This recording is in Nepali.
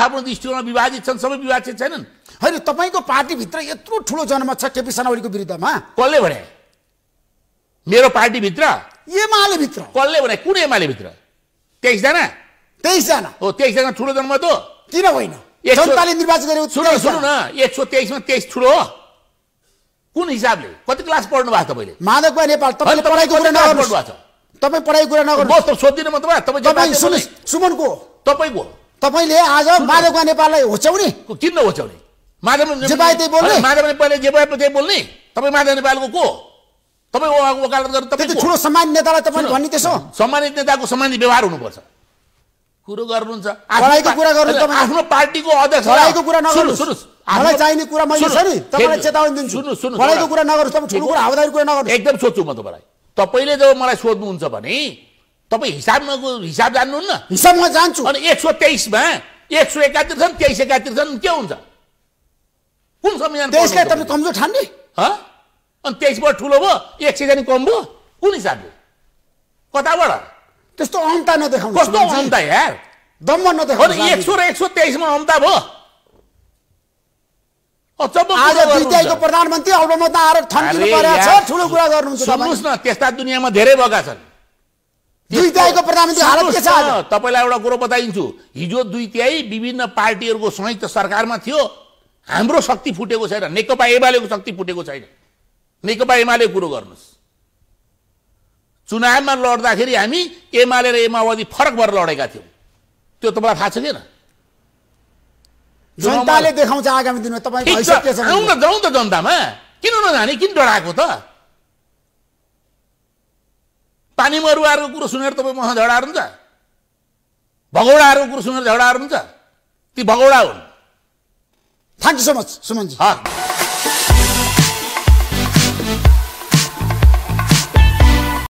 आफ्नो दृष्टिकोणमा विवादित छन् सबै विवादित छैनन् होइन तपाईँको पार्टीभित्र यत्रो ठुलो जनमत छ केपी सानावलीको विरुद्धमा कसले भने मेरो पार्टीभित्र एमाले भित्र कसले भने कुन एमाले भित्र तेइसजना तेइसजना हो तेइसजना ठुलो जनमत हो किन होइन जनताले निर्वाचन गरेको सुन सुन न एक सौ तेइसमा तेइस ठुलो हो कुन हिसाबले कति क्लास पढ्नु भएको तपाईँले माधवबा नेपाल तपाईँले पढाइको कुरा नगर्नु भएको छ तपाईँ पढाइको कुरा नगर्नु सोधिदिनु म तपाईँ सुमनको तपाईँको तपाईँले आज माधवका नेपाललाई होच्याउने किन होच्याउने माधव बोल्ने माधव बोल्ने तपाईँ माधव नेपालको को तपाईँ वकालत ठुलो नेतालाई भन्ने त्यसो सम्मानित नेताको सम्मानित व्यवहार हुनुपर्छ कुरो गर्नुहुन्छ गर्नु आफ्नो पार्टीको अध्यक्ष एकदम सोध्छु म तपाईँलाई तपाईँले जब मलाई सोध्नुहुन्छ भने तपाईँ हिसाबमा हिसाब जान्नुहुन्न हिसाबमा जान्छु अनि एक सय तेइसमा एक सय एकातिर छन् तेइस एकातिर छन् के हुन्छ कुन संविधान त्यसलाई तपाईँ कमजोर ठान्ने अनि तेइसबाट ठुलो भयो एक सय जाने कम भयो कुन हिसाबले कताबाट त्यस्तो अन्ता नदेखाउनु कस्तो अन्ता यार दम्ब नदेखाउनु एक सौ र एक सौ तेइसमा अन्ता भयो प्रधानमन्त्री त आएर ठन्किनु परेको छ ठुलो कुरा गर्नुहुन्छ सुन्नुहोस् न त्यस्ता दुनियाँमा धेरै भएका छन् दुई प्रधानमन्त्री हालत के छ तपाईँलाई एउटा कुरो बताइदिन्छु हिजो दुई तिहाई विभिन्न पार्टीहरूको संयुक्त सरकारमा थियो हाम्रो शक्ति फुटेको छैन नेकपा एमालेको शक्ति फुटेको छैन नेकपा एमाले कुरो गर्नुहोस् चुनावमा लड्दाखेरि हामी एमाले र एमाओवादी फरक भएर लडेका थियौँ त्यो तपाईँलाई थाहा छ किन जनताले देखाउँछ आगामी दिनमा तपाईँ जाउँ त जनतामा किन नजाने किन डराएको त पानी मरुवाहरूको कुरो सुनेर तपाईँ मसँग झगडाहरू हुन्छ भगौडाहरूको कुरो सुनेर झगडाहरू हुन्छ ती भगौडा हुन् थ्याङ्क यू सो मच सुमनजी